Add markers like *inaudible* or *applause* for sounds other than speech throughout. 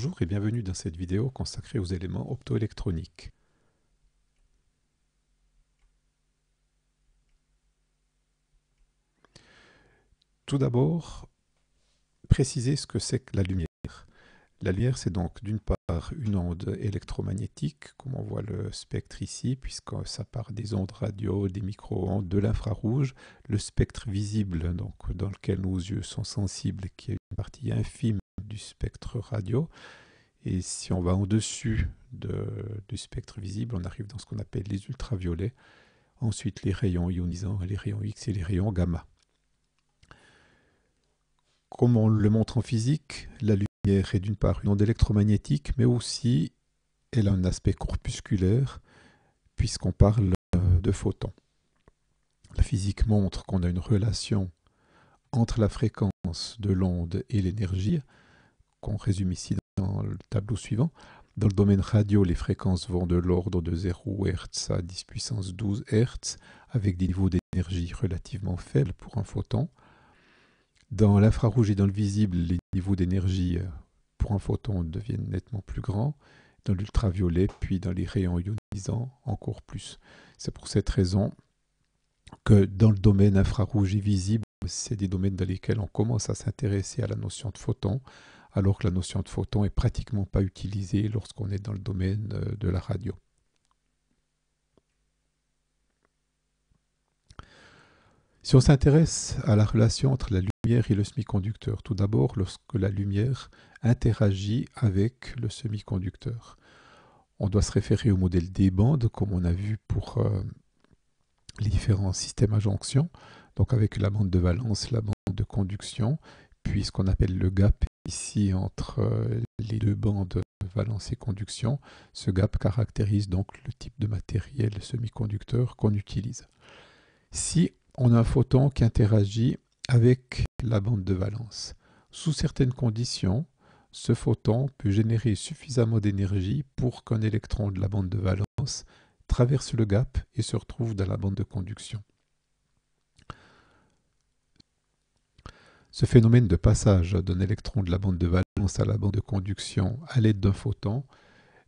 Bonjour et bienvenue dans cette vidéo consacrée aux éléments optoélectroniques. Tout d'abord, préciser ce que c'est que la lumière. La lumière, c'est donc d'une part une onde électromagnétique, comme on voit le spectre ici, puisque ça part des ondes radio, des micro-ondes, de l'infrarouge, le spectre visible, donc dans lequel nos yeux sont sensibles, qui est une partie infime du spectre radio. Et si on va au dessus du spectre visible, on arrive dans ce qu'on appelle les ultraviolets. Ensuite, les rayons ionisants, les rayons X et les rayons gamma. Comme on le montre en physique, la lumière est d'une part une onde électromagnétique, mais aussi elle a un aspect corpusculaire, puisqu'on parle euh, de photons. La physique montre qu'on a une relation entre la fréquence de l'onde et l'énergie, qu'on résume ici dans le tableau suivant. Dans le domaine radio, les fréquences vont de l'ordre de 0 Hz à 10 puissance 12 Hz, avec des niveaux d'énergie relativement faibles pour un photon. Dans l'infrarouge et dans le visible, les niveaux d'énergie euh, pour un photon deviennent nettement plus grands, dans l'ultraviolet, puis dans les rayons ionisants encore plus. C'est pour cette raison que dans le domaine infrarouge et visible, c'est des domaines dans lesquels on commence à s'intéresser à la notion de photon, alors que la notion de photon n'est pratiquement pas utilisée lorsqu'on est dans le domaine euh, de la radio. Si on s'intéresse à la relation entre la lumière et le semi-conducteur. Tout d'abord, lorsque la lumière interagit avec le semi-conducteur. On doit se référer au modèle des bandes, comme on a vu pour euh, les différents systèmes à jonction, donc avec la bande de valence, la bande de conduction, puis ce qu'on appelle le gap ici entre euh, les deux bandes valence et conduction. Ce gap caractérise donc le type de matériel semi-conducteur qu'on utilise. Si on a un photon qui interagit avec la bande de valence. Sous certaines conditions, ce photon peut générer suffisamment d'énergie pour qu'un électron de la bande de valence traverse le gap et se retrouve dans la bande de conduction. Ce phénomène de passage d'un électron de la bande de valence à la bande de conduction à l'aide d'un photon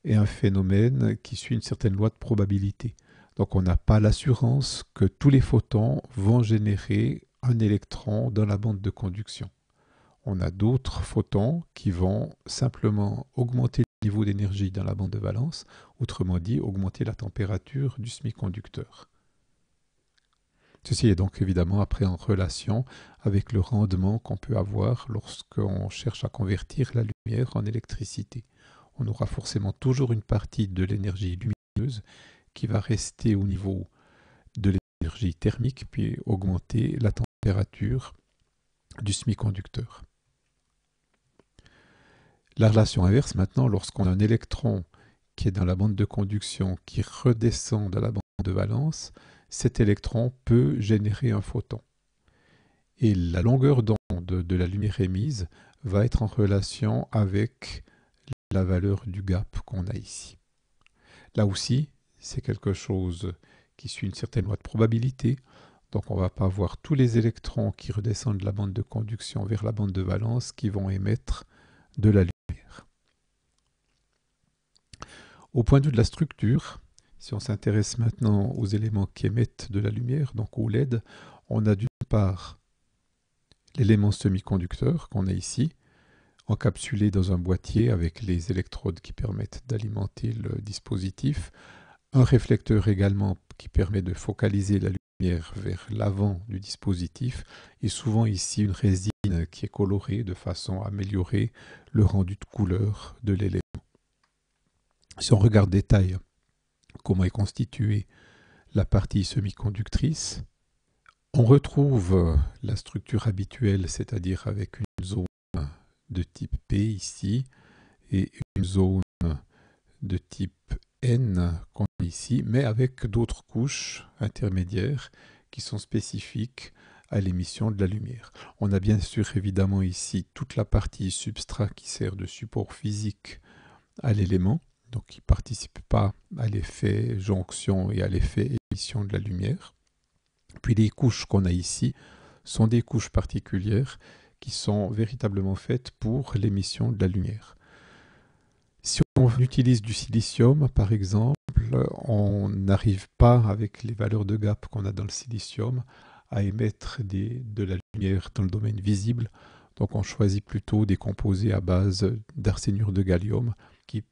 est un phénomène qui suit une certaine loi de probabilité. Donc on n'a pas l'assurance que tous les photons vont générer un électron dans la bande de conduction. On a d'autres photons qui vont simplement augmenter le niveau d'énergie dans la bande de valence, autrement dit augmenter la température du semi-conducteur. Ceci est donc évidemment après en relation avec le rendement qu'on peut avoir lorsqu'on cherche à convertir la lumière en électricité. On aura forcément toujours une partie de l'énergie lumineuse qui va rester au niveau de thermique puis augmenter la température du semi-conducteur. La relation inverse maintenant, lorsqu'on a un électron qui est dans la bande de conduction qui redescend dans la bande de valence, cet électron peut générer un photon. Et la longueur d'onde de la lumière émise va être en relation avec la valeur du gap qu'on a ici. Là aussi, c'est quelque chose qui suit une certaine loi de probabilité. Donc on ne va pas voir tous les électrons qui redescendent de la bande de conduction vers la bande de valence qui vont émettre de la lumière. Au point de vue de la structure, si on s'intéresse maintenant aux éléments qui émettent de la lumière, donc au LED, on a d'une part l'élément semi-conducteur qu'on a ici, encapsulé dans un boîtier avec les électrodes qui permettent d'alimenter le dispositif, un réflecteur également qui permet de focaliser la lumière vers l'avant du dispositif et souvent ici une résine qui est colorée de façon à améliorer le rendu de couleur de l'élément. Si on regarde détail comment est constituée la partie semi-conductrice, on retrouve la structure habituelle, c'est-à-dire avec une zone de type P ici et une zone de type N qu'on a ici, mais avec d'autres couches intermédiaires qui sont spécifiques à l'émission de la lumière. On a bien sûr évidemment ici toute la partie substrat qui sert de support physique à l'élément, donc qui ne participe pas à l'effet jonction et à l'effet émission de la lumière. Puis les couches qu'on a ici sont des couches particulières qui sont véritablement faites pour l'émission de la lumière. Si on utilise du silicium, par exemple, on n'arrive pas, avec les valeurs de gap qu'on a dans le silicium, à émettre de la lumière dans le domaine visible. Donc on choisit plutôt des composés à base d'arsénure de gallium qui,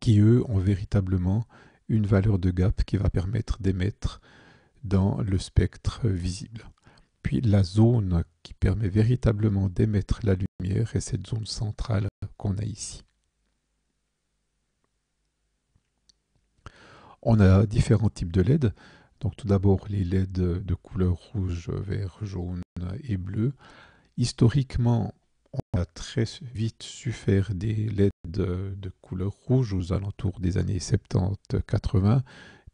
qui, eux, ont véritablement une valeur de gap qui va permettre d'émettre dans le spectre visible. Puis la zone qui permet véritablement d'émettre la lumière est cette zone centrale qu'on a ici. On a différents types de LED. Donc tout d'abord les LED de couleur rouge, vert, jaune et bleu. Historiquement, on a très vite su faire des LED de couleur rouge aux alentours des années 70-80.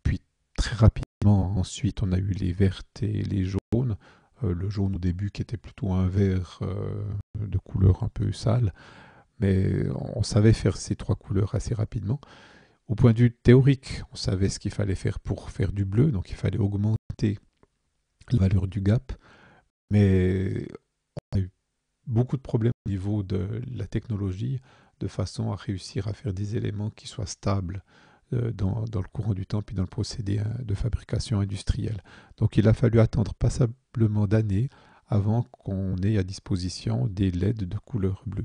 Puis très rapidement ensuite on a eu les vertes et les jaunes. Euh, le jaune au début qui était plutôt un vert euh, de couleur un peu sale, mais on savait faire ces trois couleurs assez rapidement. Au point de vue théorique, on savait ce qu'il fallait faire pour faire du bleu, donc il fallait augmenter la valeur du gap, mais on a eu beaucoup de problèmes au niveau de la technologie de façon à réussir à faire des éléments qui soient stables euh, dans, le courant du temps, puis dans le procédé hein, de fabrication industrielle. Donc il a fallu attendre passablement d'années avant qu'on ait à disposition des LED de couleur bleue.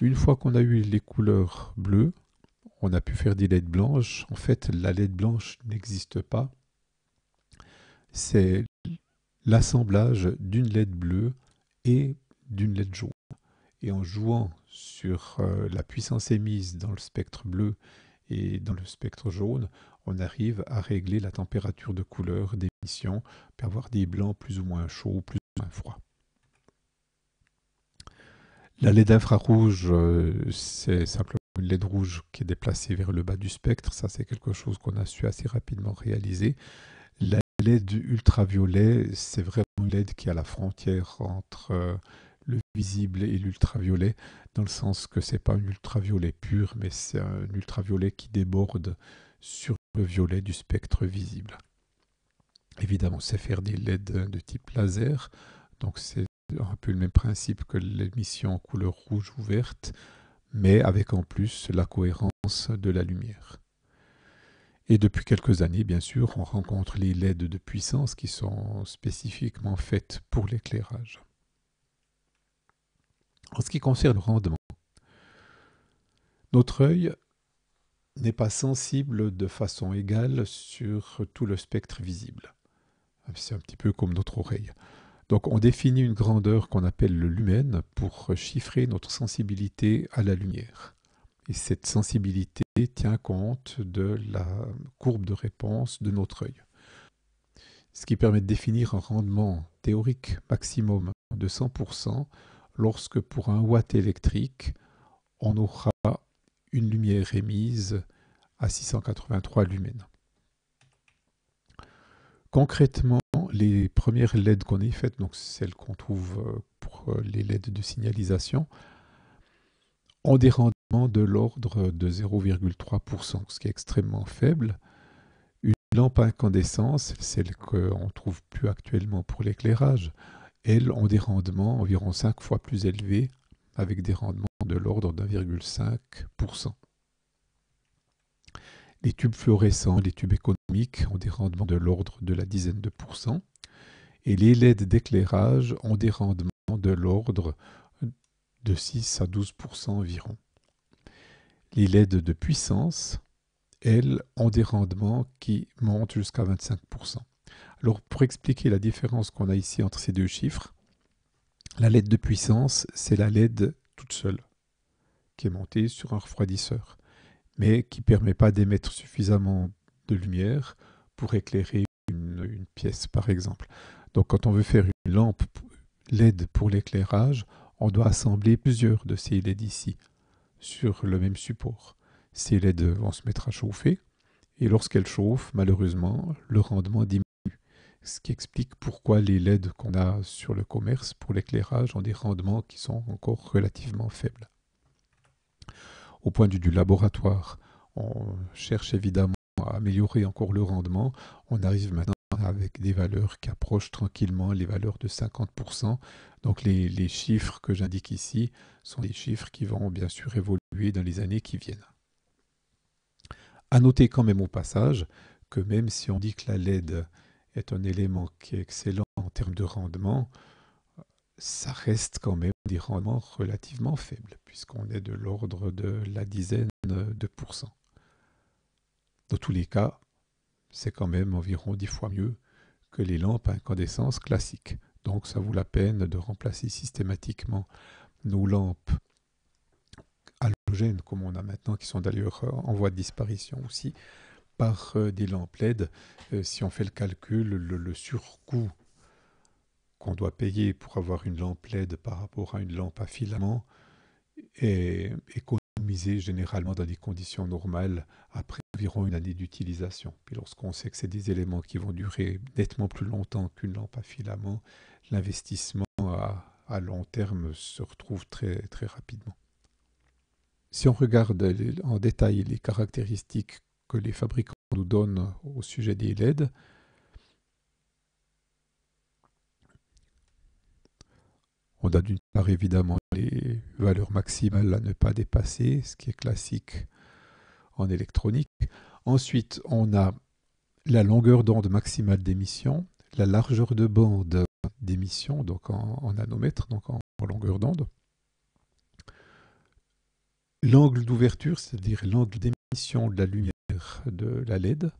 Une fois qu'on a eu les couleurs bleues, on a pu faire des LED blanches. En fait, la LED blanche n'existe pas. C'est l'assemblage d'une LED bleue et d'une LED jaune. Et en jouant sur euh, la puissance émise dans le spectre bleu et dans le spectre jaune, on arrive à régler la température de couleur d'émission pour avoir des blancs plus ou moins chauds, plus ou moins froids. La LED infrarouge, euh, c'est simplement une LED rouge qui est déplacée vers le bas du spectre. Ça, c'est quelque chose qu'on a su assez rapidement réaliser. La LED ultraviolet, c'est vraiment une LED qui est à la frontière entre euh, le visible et l'ultraviolet, dans le sens que ce n'est pas un ultraviolet pur, mais c'est un ultraviolet qui déborde sur le violet du spectre visible. Évidemment, c'est faire des LED de type laser, donc c'est un peu le même principe que l'émission en couleur rouge ou verte, mais avec en plus la cohérence de la lumière. Et depuis quelques années, bien sûr, on rencontre les LED de puissance qui sont spécifiquement faites pour l'éclairage. En ce qui concerne le rendement, notre œil n'est pas sensible de façon égale sur tout le spectre visible. C'est un petit peu comme notre oreille. Donc on définit une grandeur qu'on appelle le lumen pour chiffrer notre sensibilité à la lumière. Et cette sensibilité tient compte de la courbe de réponse de notre œil. Ce qui permet de définir un rendement théorique maximum de 100% lorsque pour un watt électrique, on aura une lumière émise à 683 lumens. Concrètement, les premières LED qu'on ait faites, donc celles qu'on trouve euh, pour euh, les LED de signalisation, ont des rendements de l'ordre de 0,3%, ce qui est extrêmement faible. Une lampe à incandescence, celle qu'on trouve plus actuellement pour l'éclairage, elles ont des rendements environ 5 fois plus élevés, avec des rendements de l'ordre 1,5%. Les tubes fluorescents, les tubes économiques ont des rendements de l'ordre de la dizaine de pourcents, et les LED d'éclairage ont des rendements de l'ordre de 6 à 12% environ. Les LED de puissance, elles, ont des rendements qui montent jusqu'à 25%. Alors pour expliquer la différence qu'on a ici entre ces deux chiffres, la LED de puissance, c'est la LED toute seule, qui est montée sur un refroidisseur, mais qui ne permet pas d'émettre suffisamment de lumière pour éclairer une, pièce, par exemple. Donc quand on veut faire une lampe LED pour l'éclairage, on doit assembler plusieurs de ces LED ici, sur le même support. Ces LED vont se mettre à chauffer, et lorsqu'elles chauffent, malheureusement, le rendement diminue ce qui explique pourquoi les LED qu'on a sur le commerce pour l'éclairage ont des rendements qui sont encore relativement faibles. Au point de vue du laboratoire, on cherche évidemment à améliorer encore le rendement. On arrive maintenant avec des valeurs qui approchent tranquillement les valeurs de 50%. Donc les, chiffres que j'indique ici sont des chiffres qui vont bien sûr évoluer dans les années qui viennent. A noter quand même au passage que même si on dit que la LED est un élément qui est excellent en termes de rendement, ça reste quand même des rendements relativement faibles, puisqu'on est de l'ordre de la dizaine de pourcents. Dans tous les cas, c'est quand même environ dix fois mieux que les lampes à incandescence classiques. Donc ça vaut la peine de remplacer systématiquement nos lampes halogènes, comme on a maintenant, qui sont d'ailleurs en voie de disparition aussi, par euh, des lampes LED, euh, si on fait le calcul, le, surcoût qu'on doit payer pour avoir une lampe LED par rapport à une lampe à filament est économisé généralement dans des conditions normales après environ une année d'utilisation. Puis lorsqu'on sait que c'est des éléments qui vont durer nettement plus longtemps qu'une lampe à filament, l'investissement à, à, long terme se retrouve très, très rapidement. Si on regarde en détail les caractéristiques que les fabricants nous donnent au sujet des LED. On a d'une part évidemment les valeurs maximales à ne pas dépasser, ce qui est classique en électronique. Ensuite, on a la longueur d'onde maximale d'émission, la largeur de bande d'émission, donc en, nanomètre, nanomètres, donc en longueur d'onde. L'angle d'ouverture, c'est-à-dire l'angle d'émission de la lumière de la LED.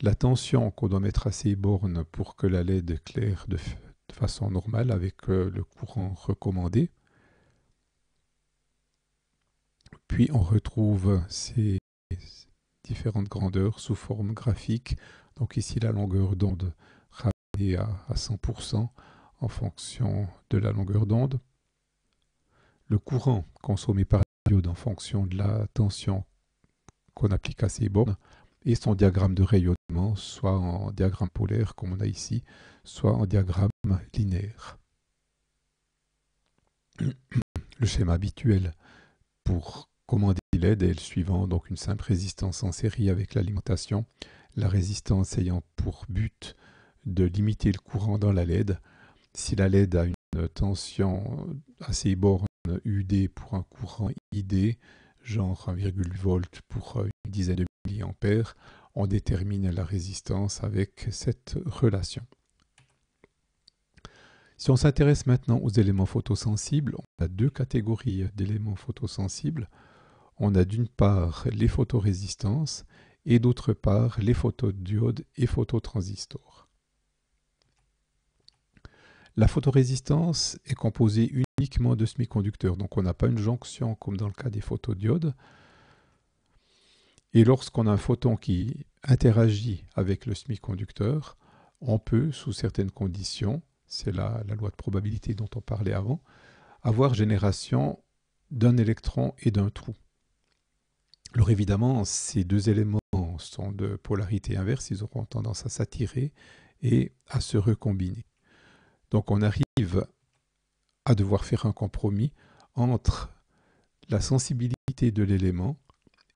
La tension qu'on doit mettre à ces bornes pour que la LED éclaire de, façon normale avec euh, le courant recommandé. Puis on retrouve ces différentes grandeurs sous forme graphique. Donc ici la longueur d'onde ramenée à, 100% en fonction de la longueur d'onde. Le courant consommé par la diode en fonction de la tension qu'on applique à ces bornes et son diagramme de rayonnement, soit en diagramme polaire comme on a ici, soit en diagramme linéaire. *clears throat* Le schéma habituel pour commander LED est le suivant, donc une simple résistance en série avec l'alimentation, la résistance ayant pour but de limiter le courant dans la LED. Si la LED a une tension à ces bornes UD pour un courant ID, genre 1,8 volt pour euh, une dizaine de milliampères, on détermine la résistance avec cette relation. Si on s'intéresse maintenant aux éléments photosensibles, on a deux catégories d'éléments photosensibles. On a d'une part les photorésistances et d'autre part les photodiodes et phototransistors. La photorésistance est composée uniquement de semi-conducteurs, donc on n'a pas une jonction comme dans le cas des photodiodes. Et lorsqu'on a un photon qui interagit avec le semi-conducteur, on peut, sous certaines conditions, c'est la, la, loi de probabilité dont on parlait avant, avoir génération d'un électron et d'un trou. Alors évidemment, ces deux éléments sont de polarité inverse, ils auront tendance à s'attirer et à se recombiner. Donc on arrive à devoir faire un compromis entre la sensibilité de l'élément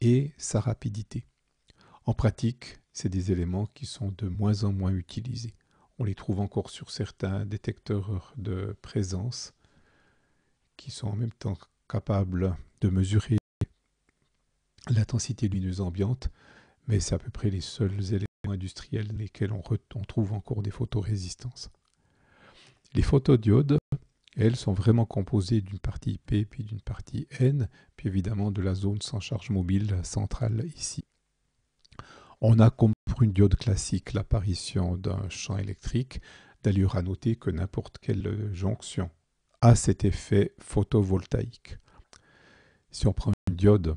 et sa rapidité. En pratique, c'est des éléments qui sont de moins en moins utilisés. On les trouve encore sur certains détecteurs de présence qui sont en même temps capables de mesurer l'intensité lumineuse ambiante, mais c'est à peu près les seuls éléments industriels dans lesquels on, on trouve encore des photorésistances. Les photodiodes, elles, sont vraiment composées d'une partie P, puis d'une partie N, puis évidemment de la zone sans charge mobile centrale ici. On a comme pour une diode classique l'apparition d'un champ électrique. d'allure à noter que n'importe quelle jonction a cet effet photovoltaïque. Si on prend une diode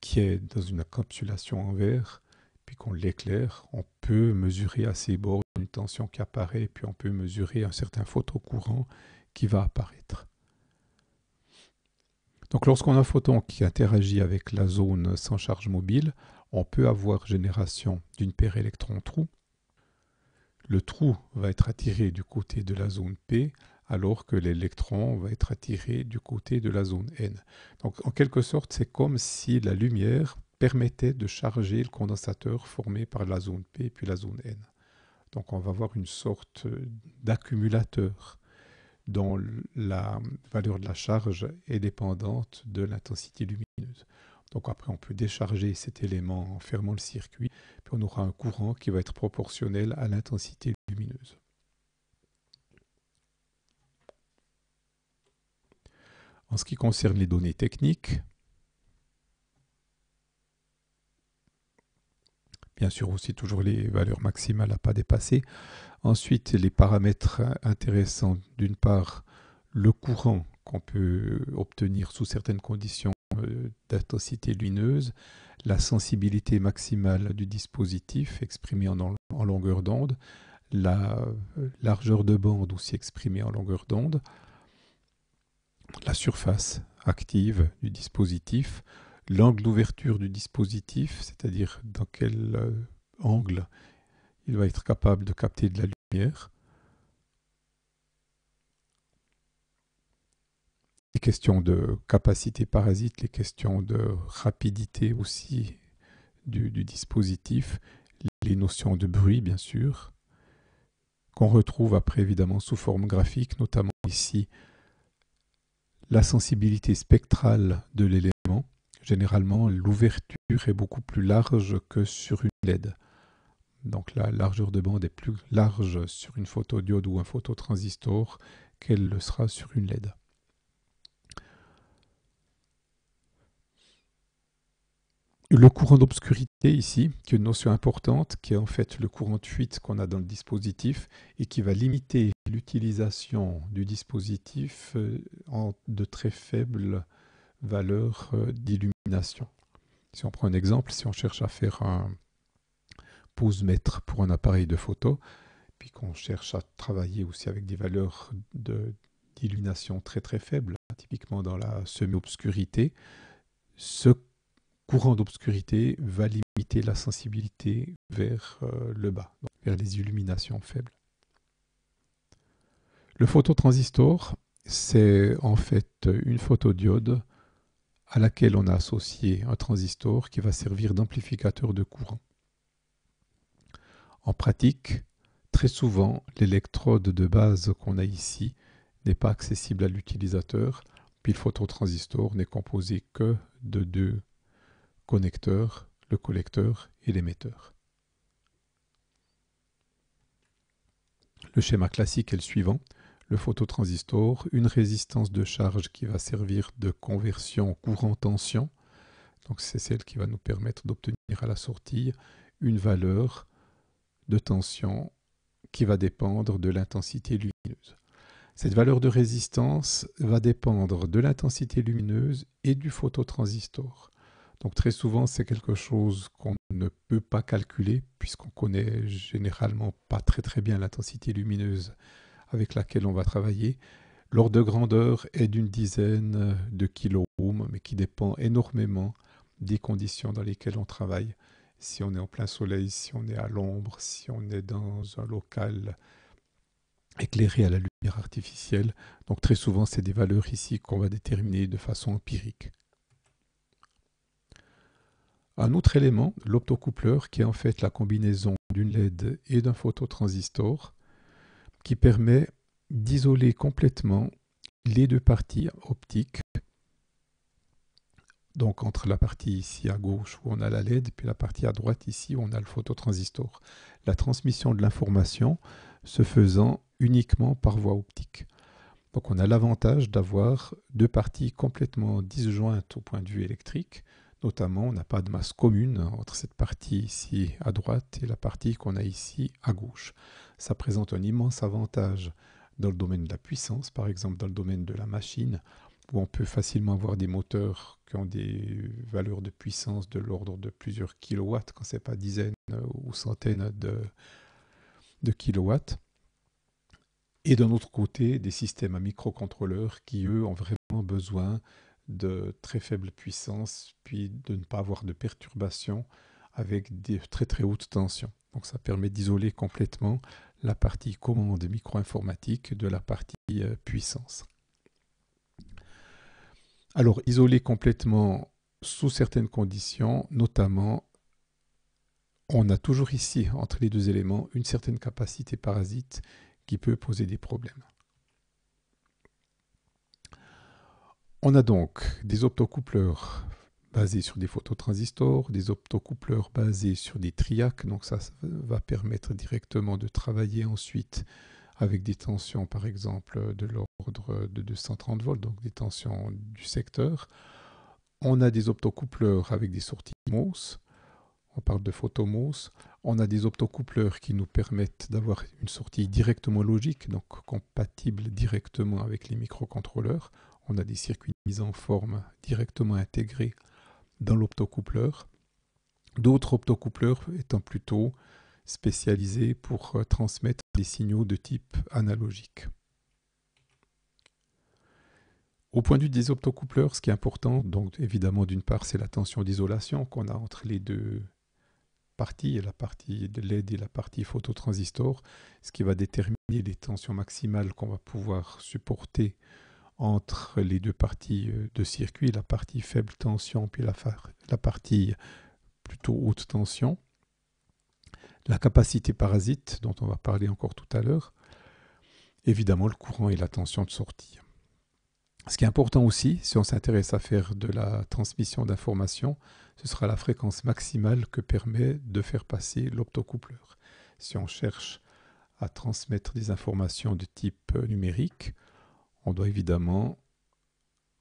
qui est dans une encapsulation en verre, puis qu'on l'éclaire, on peut mesurer à ses bords une tension qui apparaît, puis on peut mesurer un certain photocourant qui va apparaître. Donc lorsqu'on a un photon qui interagit avec la zone sans charge mobile, on peut avoir génération d'une paire électron-trou. Le trou va être attiré du côté de la zone P, alors que l'électron va être attiré du côté de la zone N. Donc en quelque sorte, c'est comme si la lumière permettait de charger le condensateur formé par la zone P puis la zone N. Donc on va avoir une sorte euh, d'accumulateur dont la valeur de la charge est dépendante de l'intensité lumineuse. Donc après, on peut décharger cet élément en fermant le circuit, puis on aura un courant qui va être proportionnel à l'intensité lumineuse. En ce qui concerne les données techniques, bien sûr aussi toujours les valeurs maximales à pas dépasser. Ensuite, les paramètres intéressants, d'une part, le courant qu'on peut obtenir sous certaines conditions euh, d'intensité lumineuse, la sensibilité maximale du dispositif exprimée en longueur d'onde, la euh, largeur de bande aussi exprimée en longueur d'onde, la surface active du dispositif, l'angle d'ouverture du dispositif, c'est-à-dire dans quel euh, angle il va être capable de capter de la lumière. Les questions de capacité parasite, les questions de rapidité aussi du, du dispositif, les notions de bruit bien sûr, qu'on retrouve après évidemment sous forme graphique, notamment ici la sensibilité spectrale de l'élément généralement, l'ouverture est beaucoup plus large que sur une LED. Donc la largeur de bande est plus large sur une photodiode ou un phototransistor qu'elle le sera sur une LED. Le courant d'obscurité ici, qui est une notion importante, qui est en fait le courant de fuite qu'on a dans le dispositif et qui va limiter l'utilisation du dispositif euh, en de très faibles valeur euh, d'illumination. Si on prend un exemple, si on cherche à faire un pose mètre pour un appareil de photo, puis qu'on cherche à travailler aussi avec des valeurs d'illumination très très faibles, typiquement dans la semi-obscurité, ce courant d'obscurité va limiter la sensibilité vers euh, le bas, vers les illuminations faibles. Le phototransistor, c'est en fait une photodiode à laquelle on a associé un transistor qui va servir d'amplificateur de courant. En pratique, très souvent, l'électrode de base qu'on a ici n'est pas accessible à l'utilisateur, puis le phototransistor n'est composé que de deux connecteurs, le collecteur et l'émetteur. Le schéma classique est le suivant le phototransistor, une résistance de charge qui va servir de conversion courant-tension. Donc c'est celle qui va nous permettre d'obtenir à la sortie une valeur de tension qui va dépendre de l'intensité lumineuse. Cette valeur de résistance va dépendre de l'intensité lumineuse et du phototransistor. Donc très souvent, c'est quelque chose qu'on ne peut pas calculer puisqu'on connaît généralement pas très très bien l'intensité lumineuse avec laquelle on va travailler. L'ordre de grandeur est d'une dizaine de kiloohms, mais qui dépend énormément des conditions dans lesquelles on travaille. Si on est en plein soleil, si on est à l'ombre, si on est dans un local éclairé à la lumière artificielle. Donc très souvent, c'est des valeurs ici qu'on va déterminer de façon empirique. Un autre élément, l'optocoupleur, qui est en fait la combinaison d'une LED et d'un phototransistor qui permet d'isoler complètement les deux parties optiques, donc entre la partie ici à gauche où on a la LED, puis la partie à droite ici où on a le phototransistor. La transmission de l'information se faisant uniquement par voie optique. Donc on a l'avantage d'avoir deux parties complètement disjointes au point de vue électrique, notamment on n'a pas de masse commune entre cette partie ici à droite et la partie qu'on a ici à gauche ça présente un immense avantage dans le domaine de la puissance, par exemple dans le domaine de la machine, où on peut facilement avoir des moteurs qui ont des valeurs de puissance de l'ordre de plusieurs kilowatts, quand ce n'est pas dizaines euh, ou centaines de, de kilowatts. Et d'un autre côté, des systèmes à microcontrôleurs qui, eux, ont vraiment besoin de très faible puissance, puis de ne pas avoir de perturbations avec des très très hautes tensions. Donc ça permet d'isoler complètement la partie commande micro-informatique de la partie euh, puissance. Alors, isoler complètement sous certaines conditions, notamment, on a toujours ici, entre les deux éléments, une certaine capacité parasite qui peut poser des problèmes. On a donc des optocoupleurs basés sur des phototransistors, des optocoupleurs basés sur des triacs. Donc ça, va permettre directement de travailler ensuite avec des tensions, par exemple, de l'ordre de 230 volts, donc des tensions du secteur. On a des optocoupleurs avec des sorties MOS. On parle de photomos. On a des optocoupleurs qui nous permettent d'avoir une sortie directement logique, donc compatible directement avec les microcontrôleurs. On a des circuits mis en forme directement intégrés dans l'optocoupleur. D'autres optocoupleurs étant plutôt spécialisés pour euh, transmettre des signaux de type analogique. Au point de vue des optocoupleurs, ce qui est important, donc évidemment d'une part, c'est la tension d'isolation qu'on a entre les deux parties, la partie de LED et la partie phototransistor, ce qui va déterminer les tensions maximales qu'on va pouvoir supporter entre les deux parties euh, de circuit, la partie faible tension puis la, partie plutôt haute tension. La capacité parasite, dont on va parler encore tout à l'heure. Évidemment, le courant et la tension de sortie. Ce qui est important aussi, si on s'intéresse à faire de la transmission d'informations, ce sera la fréquence maximale que permet de faire passer l'optocoupleur. Si on cherche à transmettre des informations de type euh, numérique, on doit évidemment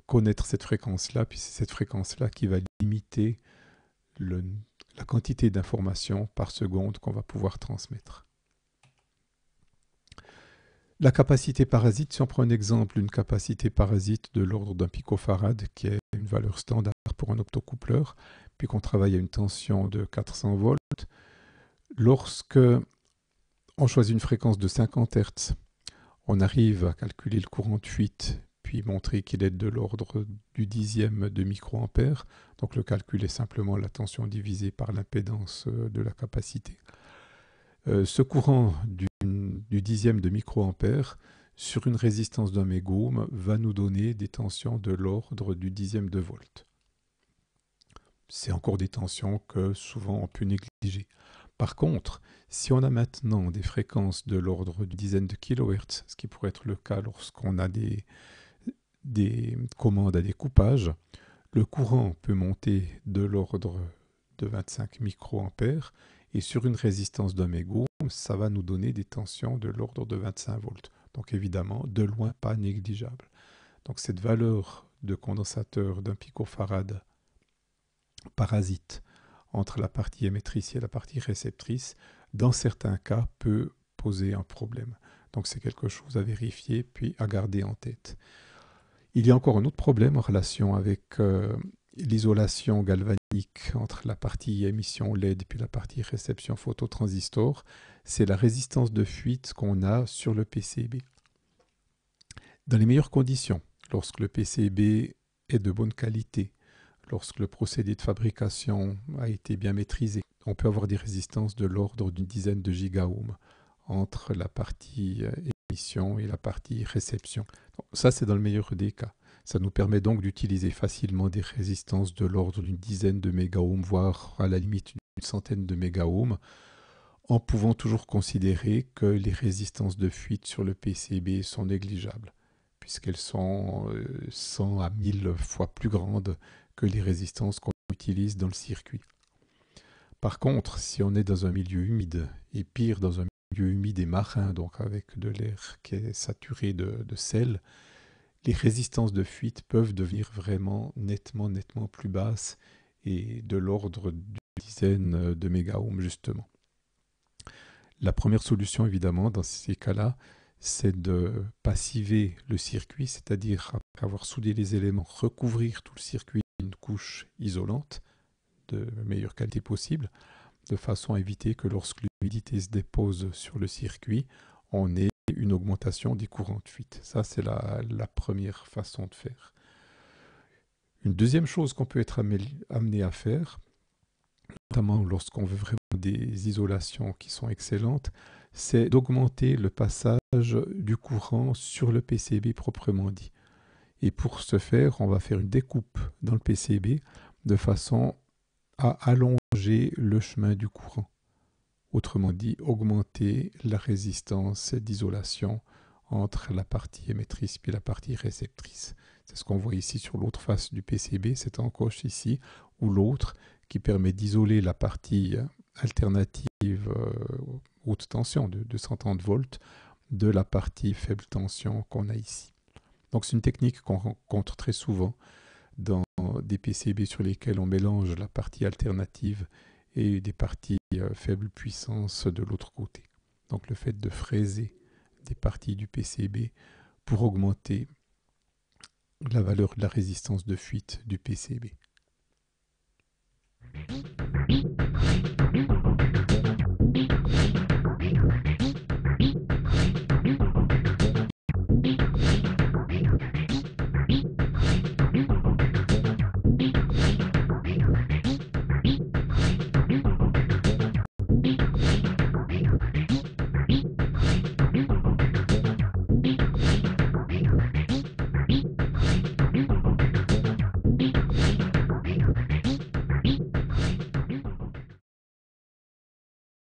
connaître cette fréquence-là, puis c'est cette fréquence-là qui va limiter la quantité d'informations par seconde qu'on va pouvoir transmettre. La capacité parasite, si on prend un exemple, une capacité parasite de l'ordre d'un picofarad, qui est une valeur standard pour un optocoupleur, puis qu'on travaille à une tension de 400 volts, lorsque on choisit une fréquence de 50 Hz on arrive à calculer le courant de fuite, puis montrer qu'il est de l'ordre du dixième de microampère. Donc le calcul est simplement la tension divisée par l'impédance euh, de la capacité. Euh, ce courant du, dixième de microampère sur une résistance d'un mégohm va nous donner des tensions de l'ordre du dixième de volt. C'est encore des tensions que souvent on peut négliger. Par contre, si on a maintenant des fréquences de l'ordre d'une dizaine de kHz, ce qui pourrait être le cas lorsqu'on a des, commandes à découpage, le courant peut monter de l'ordre de 25 microampères et sur une résistance d'un mégot, ça va nous donner des tensions de l'ordre de 25 volts. Donc évidemment, de loin pas négligeable. Donc cette valeur de condensateur d'un picofarad parasite entre la partie émettrice et la partie réceptrice, dans certains cas, peut poser un problème. Donc c'est quelque chose à vérifier puis à garder en tête. Il y a encore un autre problème en relation avec euh, l'isolation galvanique entre la partie émission LED et puis la partie réception phototransistor, c'est la résistance de fuite qu'on a sur le PCB. Dans les meilleures conditions, lorsque le PCB est de bonne qualité, lorsque le procédé de fabrication a été bien maîtrisé. On peut avoir des résistances de l'ordre d'une dizaine de gigaohms entre la partie euh, émission et la partie réception. Ça, c'est dans le meilleur des cas. Ça nous permet donc d'utiliser facilement des résistances de l'ordre d'une dizaine de mégaohms, voire à la limite d'une centaine de mégaohms, en pouvant toujours considérer que les résistances de fuite sur le PCB sont négligeables puisqu'elles sont 100 euh, à 1000 fois plus grandes que les résistances qu'on utilise dans le circuit. Par contre, si on est dans un milieu humide, et pire dans un milieu humide et marin, donc avec de l'air qui est saturé de, sel, les résistances de fuite peuvent devenir vraiment nettement, nettement plus basses et de l'ordre d'une dizaine de mégaohms justement. La première solution évidemment dans ces cas-là, c'est de passiver le circuit, c'est-à-dire après avoir soudé les éléments, recouvrir tout le circuit une couche isolante de meilleure qualité possible, de façon à éviter que lorsque l'humidité se dépose sur le circuit, on ait une augmentation des courants de fuite. Ça, c'est la, la, première façon de faire. Une deuxième chose qu'on peut être amené à faire, notamment lorsqu'on veut vraiment des isolations qui sont excellentes, c'est d'augmenter le passage du courant sur le PCB proprement dit. Et pour ce faire, on va faire une découpe dans le PCB de façon à allonger le chemin du courant. Autrement dit, augmenter la résistance d'isolation entre la partie émettrice et la partie réceptrice. C'est ce qu'on voit ici sur l'autre face du PCB, cette encoche ici, ou l'autre qui permet d'isoler la partie alternative euh, haute tension de 230 volts de la partie faible tension qu'on a ici. Donc c'est une technique qu'on rencontre très souvent dans des PCB sur lesquels on mélange la partie alternative et des parties à euh, faible puissance de l'autre côté. Donc le fait de fraiser des parties du PCB pour augmenter la valeur de la résistance de fuite du PCB.